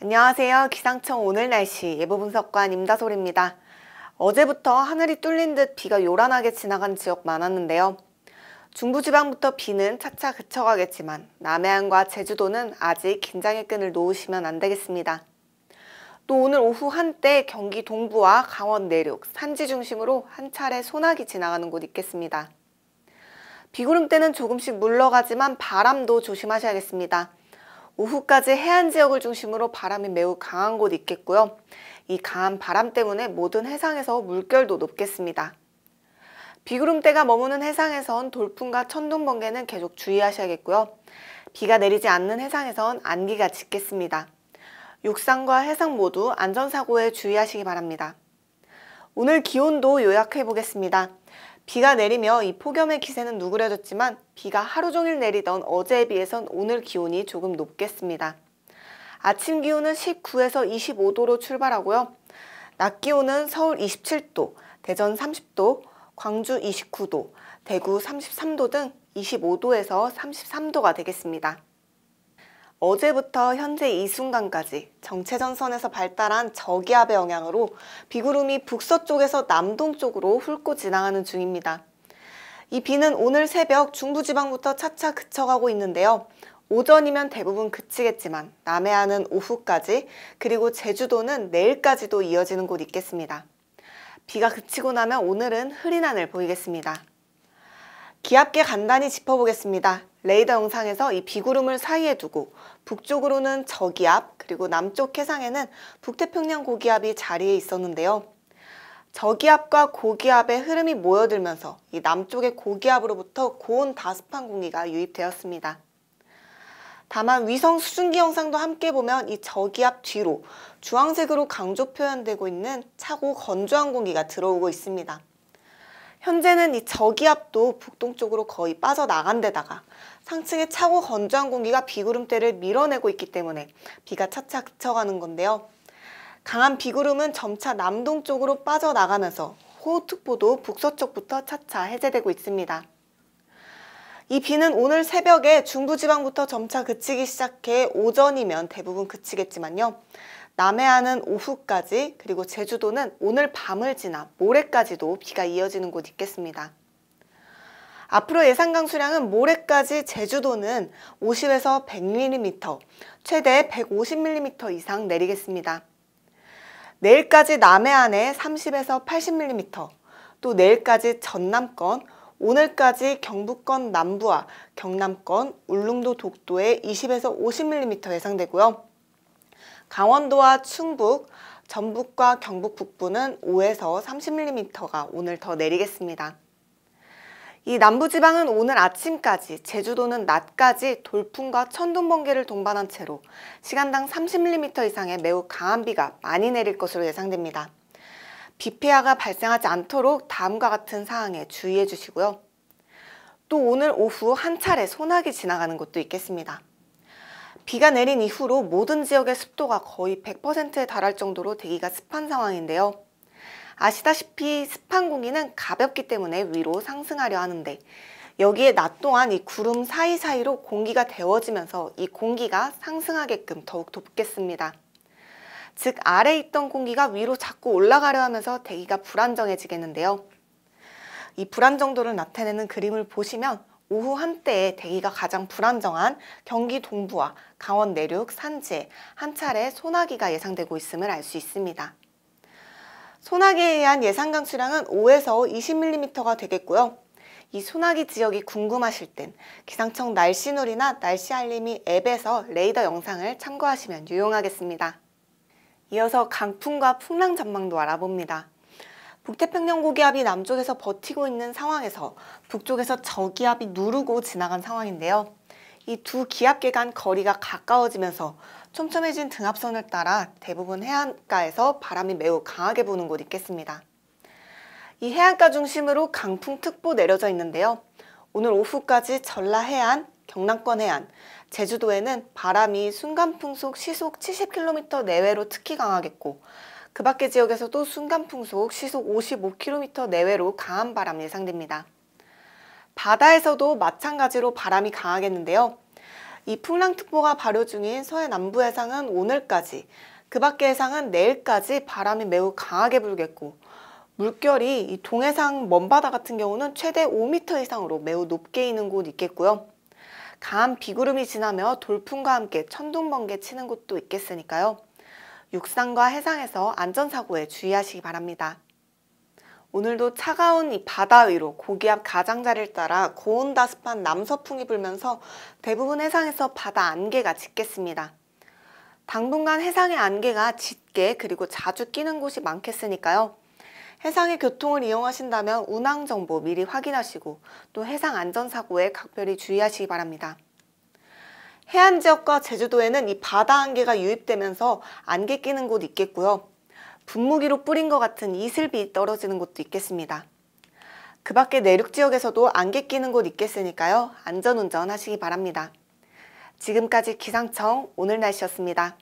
안녕하세요. 기상청 오늘 날씨 예보 분석관 임다솔입니다. 어제부터 하늘이 뚫린 듯 비가 요란하게 지나간 지역 많았는데요. 중부지방부터 비는 차차 그쳐가겠지만 남해안과 제주도는 아직 긴장의 끈을 놓으시면 안 되겠습니다. 또 오늘 오후 한때 경기 동부와 강원 내륙, 산지 중심으로 한 차례 소나기 지나가는 곳 있겠습니다. 비구름때는 조금씩 물러가지만 바람도 조심하셔야겠습니다. 오후까지 해안 지역을 중심으로 바람이 매우 강한 곳 있겠고요. 이 강한 바람 때문에 모든 해상에서 물결도 높겠습니다. 비구름대가 머무는 해상에선 돌풍과 천둥 번개는 계속 주의하셔야겠고요. 비가 내리지 않는 해상에선 안개가 짙겠습니다. 육상과 해상 모두 안전사고에 주의하시기 바랍니다. 오늘 기온도 요약해 보겠습니다. 비가 내리며 이 폭염의 기세는 누그려졌지만 비가 하루 종일 내리던 어제에 비해선 오늘 기온이 조금 높겠습니다. 아침 기온은 19에서 25도로 출발하고요. 낮 기온은 서울 27도, 대전 30도, 광주 29도, 대구 33도 등 25도에서 33도가 되겠습니다. 어제부터 현재 이 순간까지 정체전선에서 발달한 저기압의 영향으로 비구름이 북서쪽에서 남동쪽으로 훑고 지나가는 중입니다. 이 비는 오늘 새벽 중부지방부터 차차 그쳐가고 있는데요. 오전이면 대부분 그치겠지만 남해안은 오후까지 그리고 제주도는 내일까지도 이어지는 곳 있겠습니다. 비가 그치고 나면 오늘은 흐린 하늘 보이겠습니다. 기압계 간단히 짚어보겠습니다. 레이더 영상에서 이 비구름을 사이에 두고 북쪽으로는 저기압 그리고 남쪽 해상에는 북태평양 고기압이 자리에 있었는데요. 저기압과 고기압의 흐름이 모여들면서 이 남쪽의 고기압으로부터 고온 다습한 공기가 유입되었습니다. 다만 위성 수증기 영상도 함께 보면 이 저기압 뒤로 주황색으로 강조 표현되고 있는 차고 건조한 공기가 들어오고 있습니다. 현재는 이 저기압도 북동쪽으로 거의 빠져나간 데다가 상층의 차고 건조한 공기가 비구름대를 밀어내고 있기 때문에 비가 차차 그쳐가는 건데요. 강한 비구름은 점차 남동쪽으로 빠져나가면서 호우특보도 북서쪽부터 차차 해제되고 있습니다. 이 비는 오늘 새벽에 중부지방부터 점차 그치기 시작해 오전이면 대부분 그치겠지만요. 남해안은 오후까지 그리고 제주도는 오늘 밤을 지나 모레까지도 비가 이어지는 곳 있겠습니다. 앞으로 예상 강수량은 모레까지 제주도는 50에서 100mm, 최대 150mm 이상 내리겠습니다. 내일까지 남해안에 30에서 80mm, 또 내일까지 전남권, 오늘까지 경북권 남부와 경남권, 울릉도 독도에 20에서 50mm 예상되고요. 강원도와 충북, 전북과 경북 북부는 5에서 30mm가 오늘 더 내리겠습니다. 이 남부지방은 오늘 아침까지, 제주도는 낮까지 돌풍과 천둥 번개를 동반한 채로 시간당 30mm 이상의 매우 강한 비가 많이 내릴 것으로 예상됩니다. 비 피해가 발생하지 않도록 다음과 같은 사항에 주의해 주시고요. 또 오늘 오후 한 차례 소나기 지나가는 곳도 있겠습니다. 비가 내린 이후로 모든 지역의 습도가 거의 100%에 달할 정도로 대기가 습한 상황인데요. 아시다시피 습한 공기는 가볍기 때문에 위로 상승하려 하는데 여기에 낮 동안 이 구름 사이사이로 공기가 데워지면서 이 공기가 상승하게끔 더욱 돕겠습니다. 즉 아래에 있던 공기가 위로 자꾸 올라가려 하면서 대기가 불안정해지겠는데요. 이 불안정도를 나타내는 그림을 보시면 오후 한때에 대기가 가장 불안정한 경기 동부와 강원 내륙 산지에 한 차례 소나기가 예상되고 있음을 알 수 있습니다. 소나기에 의한 예상 강수량은 5에서 20mm가 되겠고요. 이 소나기 지역이 궁금하실 땐 기상청 날씨놀이나 날씨 알림이 앱에서 레이더 영상을 참고하시면 유용하겠습니다. 이어서 강풍과 풍랑 전망도 알아봅니다. 북태평양 고기압이 남쪽에서 버티고 있는 상황에서 북쪽에서 저기압이 누르고 지나간 상황인데요. 이 두 기압계 간 거리가 가까워지면서 촘촘해진 등압선을 따라 대부분 해안가에서 바람이 매우 강하게 부는 곳이 있겠습니다. 이 해안가 중심으로 강풍특보 내려져 있는데요. 오늘 오후까지 전라 해안, 경남권 해안, 제주도에는 바람이 순간풍속 시속 70km 내외로 특히 강하겠고 그 밖의 지역에서도 순간풍속 시속 55km 내외로 강한 바람 예상됩니다. 바다에서도 마찬가지로 바람이 강하겠는데요. 이 풍랑특보가 발효 중인 서해 남부 해상은 오늘까지, 그 밖의 해상은 내일까지 바람이 매우 강하게 불겠고 물결이 동해상 먼바다 같은 경우는 최대 5m 이상으로 매우 높게 있는 곳 있겠고요. 강한 비구름이 지나며 돌풍과 함께 천둥번개 치는 곳도 있겠으니까요. 육상과 해상에서 안전사고에 주의하시기 바랍니다. 오늘도 차가운 이 바다 위로 고기압 가장자리를 따라 고온다습한 남서풍이 불면서 대부분 해상에서 바다 안개가 짙겠습니다. 당분간 해상의 안개가 짙게 그리고 자주 끼는 곳이 많겠으니까요. 해상의 교통을 이용하신다면 운항 정보 미리 확인하시고 또 해상 안전사고에 각별히 주의하시기 바랍니다. 해안 지역과 제주도에는 이 바다 안개가 유입되면서 안개 끼는 곳 있겠고요. 분무기로 뿌린 것 같은 이슬비 떨어지는 곳도 있겠습니다. 그 밖에 내륙 지역에서도 안개 끼는 곳 있겠으니까요. 안전운전 하시기 바랍니다. 지금까지 기상청 오늘 날씨였습니다.